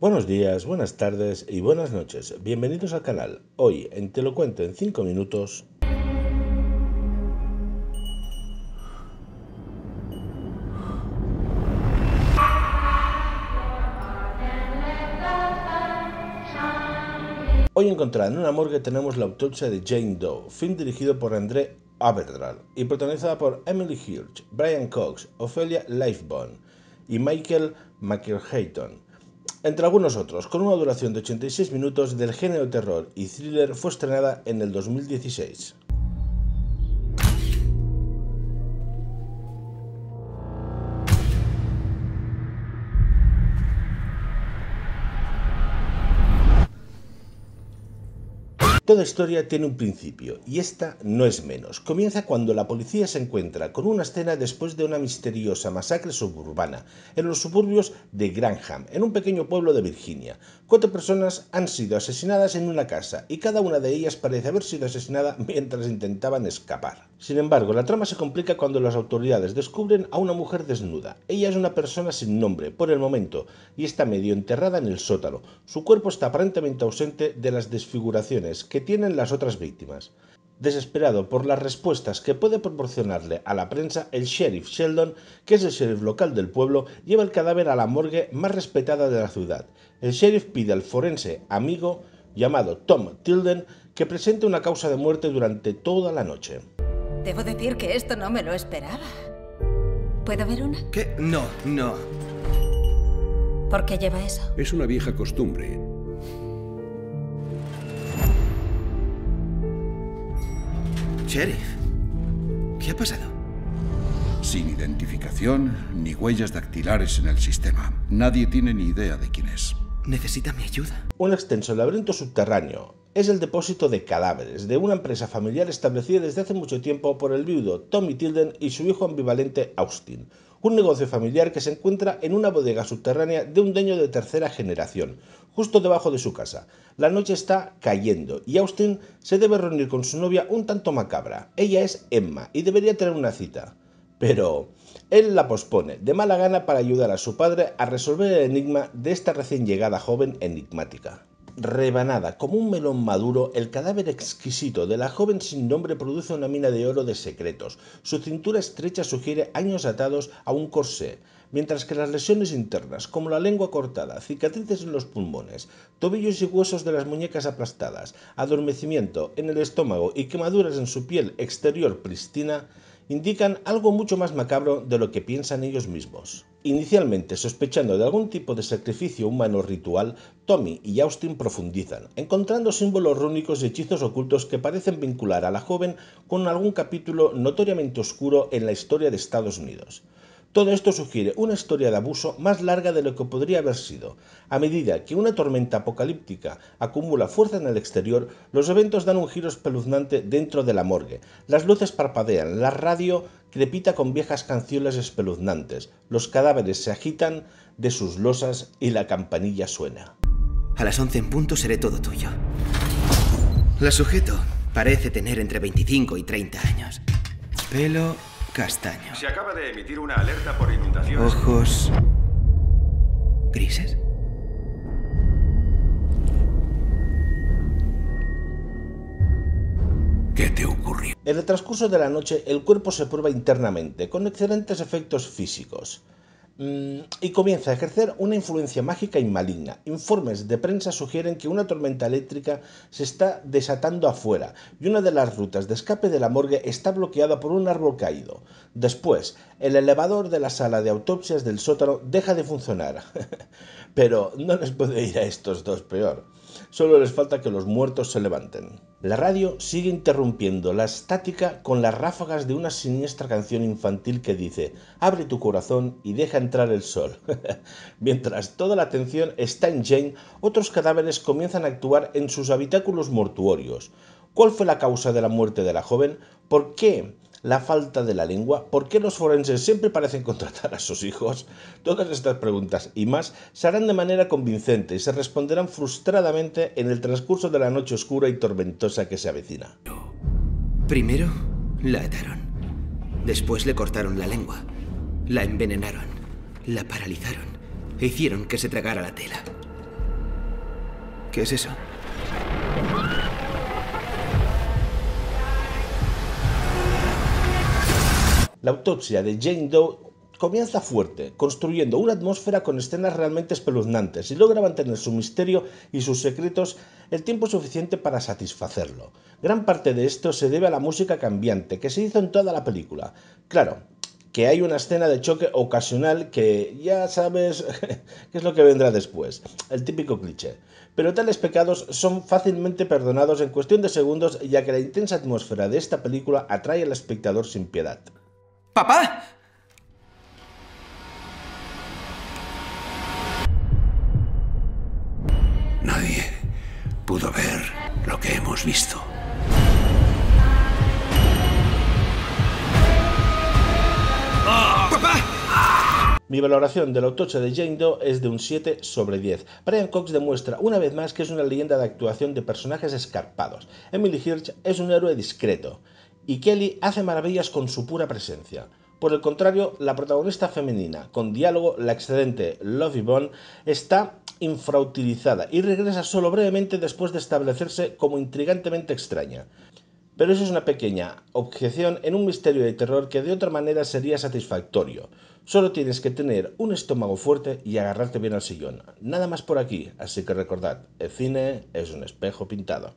Buenos días, buenas tardes y buenas noches. Bienvenidos al canal. Hoy en Te lo cuento en 5 minutos. Hoy encontrada en una morgue tenemos la autopsia de Jane Doe, film dirigido por André Avedral y protagonizada por Emily Hirsch, Brian Cox, Ophelia Lifebone y Michael McElhayton entre algunos otros, con una duración de 86 minutos del género terror y thriller, fue estrenada en el 2016. Toda historia tiene un principio, y esta no es menos. Comienza cuando la policía se encuentra con una escena después de una misteriosa masacre suburbana en los suburbios de Granham, en un pequeño pueblo de Virginia. Cuatro personas han sido asesinadas en una casa, y cada una de ellas parece haber sido asesinada mientras intentaban escapar. Sin embargo, la trama se complica cuando las autoridades descubren a una mujer desnuda. Ella es una persona sin nombre, por el momento, y está medio enterrada en el sótano. Su cuerpo está aparentemente ausente de las desfiguraciones que tienen las otras víctimas. Desesperado por las respuestas que puede proporcionarle a la prensa, el sheriff Sheldon, que es el sheriff local del pueblo, lleva el cadáver a la morgue más respetada de la ciudad. El sheriff pide al forense amigo llamado Tom Tilden que presente una causa de muerte durante toda la noche. Debo decir que esto no me lo esperaba. ¿Puedo ver una? ¿Qué? No, no. ¿Por qué lleva eso? Es una vieja costumbre. Sheriff, ¿qué ha pasado? Sin identificación ni huellas dactilares en el sistema. Nadie tiene ni idea de quién es. Necesita mi ayuda. Un extenso laberinto subterráneo es el depósito de cadáveres de una empresa familiar establecida desde hace mucho tiempo por el viudo Tommy Tilden y su hijo ambivalente Austin, un negocio familiar que se encuentra en una bodega subterránea de un dueño de tercera generación, justo debajo de su casa. La noche está cayendo y Austin se debe reunir con su novia un tanto macabra. Ella es Emma y debería tener una cita pero él la pospone de mala gana para ayudar a su padre a resolver el enigma de esta recién llegada joven enigmática. Rebanada como un melón maduro, el cadáver exquisito de la joven sin nombre produce una mina de oro de secretos. Su cintura estrecha sugiere años atados a un corsé, mientras que las lesiones internas, como la lengua cortada, cicatrices en los pulmones, tobillos y huesos de las muñecas aplastadas, adormecimiento en el estómago y quemaduras en su piel exterior pristina, indican algo mucho más macabro de lo que piensan ellos mismos. Inicialmente sospechando de algún tipo de sacrificio humano ritual, Tommy y Austin profundizan, encontrando símbolos rúnicos y hechizos ocultos que parecen vincular a la joven con algún capítulo notoriamente oscuro en la historia de Estados Unidos. Todo esto sugiere una historia de abuso más larga de lo que podría haber sido. A medida que una tormenta apocalíptica acumula fuerza en el exterior, los eventos dan un giro espeluznante dentro de la morgue. Las luces parpadean, la radio crepita con viejas canciones espeluznantes, los cadáveres se agitan de sus losas y la campanilla suena. A las 11 en punto seré todo tuyo. La sujeto parece tener entre 25 y 30 años. Pelo castaño. Se acaba de emitir una alerta por inundación. Ojos grises. ¿Qué te ocurrió? En el transcurso de la noche, el cuerpo se prueba internamente, con excelentes efectos físicos. Mm, y comienza a ejercer una influencia mágica y maligna. Informes de prensa sugieren que una tormenta eléctrica se está desatando afuera y una de las rutas de escape de la morgue está bloqueada por un árbol caído. Después, el elevador de la sala de autopsias del sótano deja de funcionar. Pero no les puede ir a estos dos peor. Solo les falta que los muertos se levanten. La radio sigue interrumpiendo la estática con las ráfagas de una siniestra canción infantil que dice, abre tu corazón y deja entrar el sol. Mientras toda la atención está en Jane, otros cadáveres comienzan a actuar en sus habitáculos mortuorios. ¿Cuál fue la causa de la muerte de la joven? ¿Por qué? la falta de la lengua, por qué los forenses siempre parecen contratar a sus hijos. Todas estas preguntas y más se harán de manera convincente y se responderán frustradamente en el transcurso de la noche oscura y tormentosa que se avecina. Primero, la ataron. Después le cortaron la lengua. La envenenaron. La paralizaron. E hicieron que se tragara la tela. ¿Qué es eso? La autopsia de Jane Doe comienza fuerte, construyendo una atmósfera con escenas realmente espeluznantes y logra mantener su misterio y sus secretos el tiempo suficiente para satisfacerlo. Gran parte de esto se debe a la música cambiante que se hizo en toda la película. Claro, que hay una escena de choque ocasional que ya sabes qué es lo que vendrá después, el típico cliché. Pero tales pecados son fácilmente perdonados en cuestión de segundos ya que la intensa atmósfera de esta película atrae al espectador sin piedad. ¡Papá! Nadie pudo ver lo que hemos visto. Mi valoración del autoche de Jane Doe es de un 7 sobre 10. Brian Cox demuestra una vez más que es una leyenda de actuación de personajes escarpados. Emily Hirsch es un héroe discreto y Kelly hace maravillas con su pura presencia. Por el contrario, la protagonista femenina, con diálogo, la excedente Love Bond, está infrautilizada y regresa solo brevemente después de establecerse como intrigantemente extraña. Pero eso es una pequeña objeción en un misterio de terror que de otra manera sería satisfactorio. Solo tienes que tener un estómago fuerte y agarrarte bien al sillón. Nada más por aquí, así que recordad, el cine es un espejo pintado.